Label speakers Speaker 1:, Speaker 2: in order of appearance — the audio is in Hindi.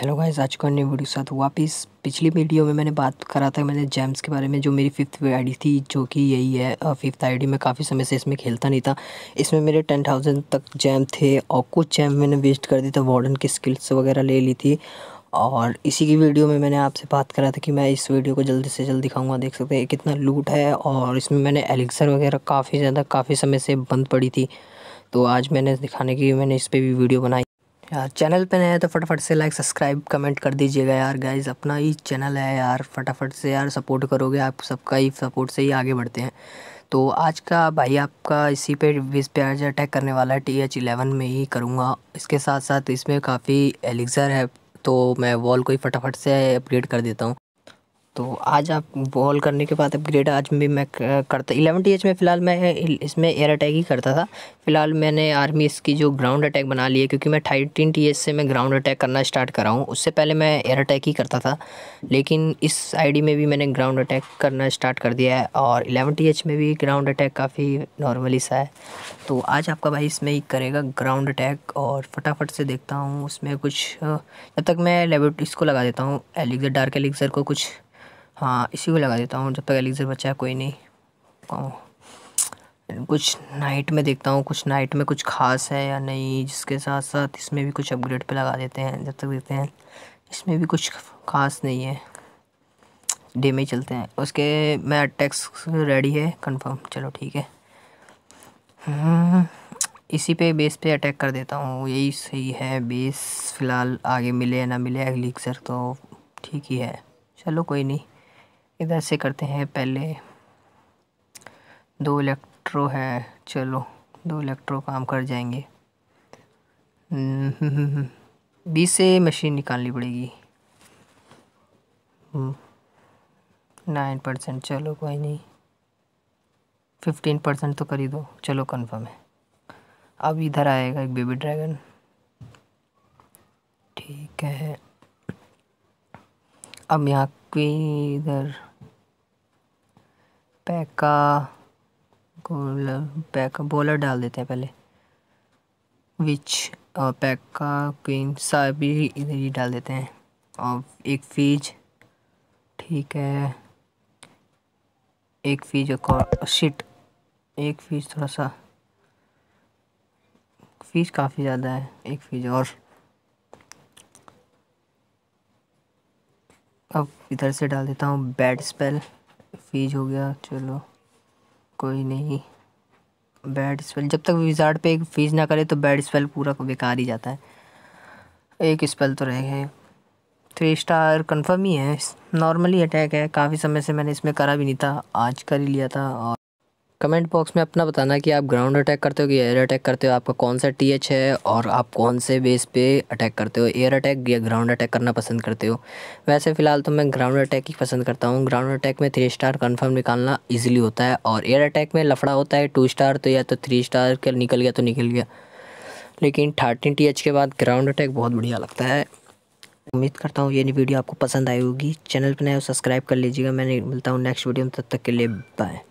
Speaker 1: हेलो गाइस आज का नई वीडियो के साथ वापस पिछली वीडियो में मैंने बात करा था मैंने जैम्स के बारे में जो मेरी फिफ्थ आईडी थी जो कि यही है फिफ्थ आईडी में काफ़ी समय से इसमें खेलता नहीं था इसमें मेरे टेन थाउजेंड तक जैम थे और कुछ जैम मैंने वेस्ट कर दी था वार्डन की स्किल्स वगैरह ले ली थी और इसी की वीडियो में मैंने आपसे बात करा था कि मैं इस वीडियो को जल्दी से जल्दी दिखाऊंगा देख सकते हैं कितना लूट है और इसमें मैंने एलेक्सर वगैरह काफ़ी ज़्यादा काफ़ी समय से बंद पड़ी थी तो आज मैंने दिखाने की मैंने इस पर भी वीडियो बनाई यार चैनल पे नए तो फटाफट से लाइक सब्सक्राइब कमेंट कर दीजिएगा यार गाइज अपना ही चैनल है यार फटाफट से यार सपोर्ट करोगे आप सबका ही सपोर्ट से ही आगे बढ़ते हैं तो आज का भाई आपका इसी पे विज पे आज अटैक करने वाला है टी एच इलेवन में ही करूँगा इसके साथ साथ इसमें काफ़ी एलिग्ज़र है तो मैं वॉल को ही फटाफट से अपग्रेड कर देता हूँ तो आज आप बॉल करने के बाद अपग्रेड आज भी मैं करता इलेवन टी में फ़िलहाल मैं इसमें एयर अटैक ही करता था फिलहाल मैंने आर्मी इसकी जो ग्राउंड अटैक बना ली है क्योंकि मैं थर्टीन टी से मैं ग्राउंड अटैक करना स्टार्ट करा हूँ उससे पहले मैं एयर अटैक ही करता था लेकिन इस आईडी में भी मैंने ग्राउंड अटैक करना स्टार्ट कर दिया है और इलेवन टी में भी ग्राउंड अटैक काफ़ी नॉर्मली सा है तो आज आपका भाई इसमें ही करेगा ग्राउंड अटैक और फटाफट से देखता हूँ उसमें कुछ जब तक मैं लेबोरेट इसको लगा देता हूँ एलिगर डार्क एलिग्जर को कुछ हाँ इसी को लगा देता हूँ जब तक एलिजर बचा है कोई नहीं हाँ। कुछ नाइट में देखता हूँ कुछ नाइट में कुछ खास है या नहीं जिसके साथ साथ इसमें भी कुछ अपग्रेड पे लगा देते हैं जब तक देखते हैं इसमें भी कुछ खास नहीं है डे में ही चलते हैं उसके मैं अटैक्स रेडी है कंफर्म चलो ठीक है हम्म, इसी पे बेस पे अटैक कर देता हूँ यही सही है बेस फ़िलहाल आगे मिले ना मिले अगली सर तो ठीक ही है चलो कोई नहीं इधर से करते हैं पहले दो इलेक्ट्रो है चलो दो इलेक्ट्रो काम कर जाएंगे हम्म, बीस से मशीन निकालनी पड़ेगी हम्म, नाइन परसेंट चलो कोई नहीं फिफ्टीन परसेंट तो कर ही दो चलो कंफर्म है अब इधर आएगा एक बेबी ड्रैगन ठीक है अब यहाँ की इधर पैका गोलर पैका बॉलर डाल देते हैं पहले विच और पैका क्वीन सभी इधर ही डाल देते हैं और एक फीज ठीक है एक फीज और शिट एक फीज थोड़ा सा फीस काफ़ी ज़्यादा है एक फीज और अब इधर से डाल देता हूँ बैड स्पेल फीज हो गया चलो कोई नहीं बैड स्पेल जब तक विजार्ड पे एक फीज ना करे तो बैड स्पेल पूरा बेकार ही जाता है एक स्पेल तो रह गए थ्री स्टार कन्फर्म ही है नॉर्मली अटैक है काफ़ी समय से मैंने इसमें करा भी नहीं था आज कर ही लिया था और कमेंट बॉक्स में अपना बताना कि आप ग्राउंड अटैक करते हो कि एयर अटैक करते हो आपका कौन सा टी एच है और आप कौन से बेस पे अटैक करते हो एयर अटैक या ग्राउंड अटैक करना पसंद करते हो वैसे फ़िलहाल तो मैं ग्राउंड अटैक ही पसंद करता हूँ ग्राउंड अटैक में थ्री स्टार कन्फर्म निकालना ईजिली होता है और एयर अटैक में लफड़ा होता है टू स्टार तो या तो थ्री स्टार के निकल गया तो निकल गया लेकिन थर्टीन टी के बाद ग्राउंड अटैक बहुत बढ़िया लगता है उम्मीद करता हूँ ये वीडियो आपको पसंद आई होगी चैनल पर नया सब्सक्राइब कर लीजिएगा मैं मिलता हूँ नेक्स्ट वीडियो में तब तक के लिए बाय